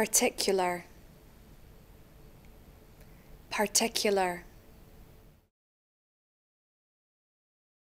particular particular